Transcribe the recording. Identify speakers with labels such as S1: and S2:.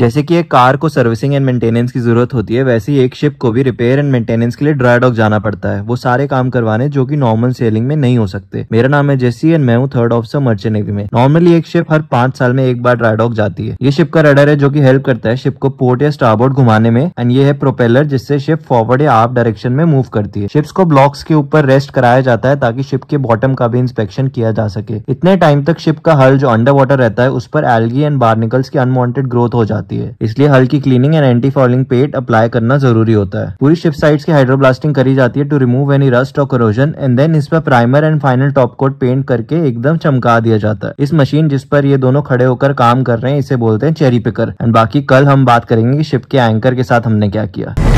S1: जैसे कि एक कार को सर्विसिंग एंड मेंटेनेंस की ज़रूरत होती है वैसे ही एक शिप को भी रिपेयर एंड मेंटेनेंस के लिए ड्राई डॉक जाना पड़ता है वो सारे काम करवाने जो कि नॉर्मल सेलिंग में नहीं हो सकते मेरा नाम है जेसी एंड मैं हूँ थर्ड ऑफिसर मर्चेंट नेवी में नॉर्मली एक शिप हर पांच साल में एक बार ड्राई डॉक जाती है ये शिप का रडर है जो की हेल्प करता है शिप को पोर्ट या स्टारबोर्ड घुमाने में एंड ये है प्रोपेलर जिससे शिप फॉरवर्ड या आप डायरेक्शन में मूव करती है शिप्स को ब्लॉक्स के ऊपर रेस्ट कराया जाता है ताकि शिप के बॉटम का भी इंस्पेक्शन किया जा सके इतने टाइम तक शिप का हल जो अंडर वाटर रहता है उस पर एल्गी एंड बार्निकल्स की अनवॉन्टेड ग्रोथ हो जाती है होती है इसलिए हल्की cleaning and anti fouling paint apply करना जरूरी होता है पूरी शिप साइड की हाइड्रोब्लास्टिंग करी जाती है टू रिमूव एनी रस्ट और करोजन एंड देन इस पर primer and final top coat paint करके एकदम चमका दिया जाता है इस मशीन जिस पर ये दोनों खड़े होकर काम कर रहे हैं इसे बोलते हैं चेरी पिकर एंड बाकी कल हम बात करेंगे शिप के एंकर के साथ हमने क्या किया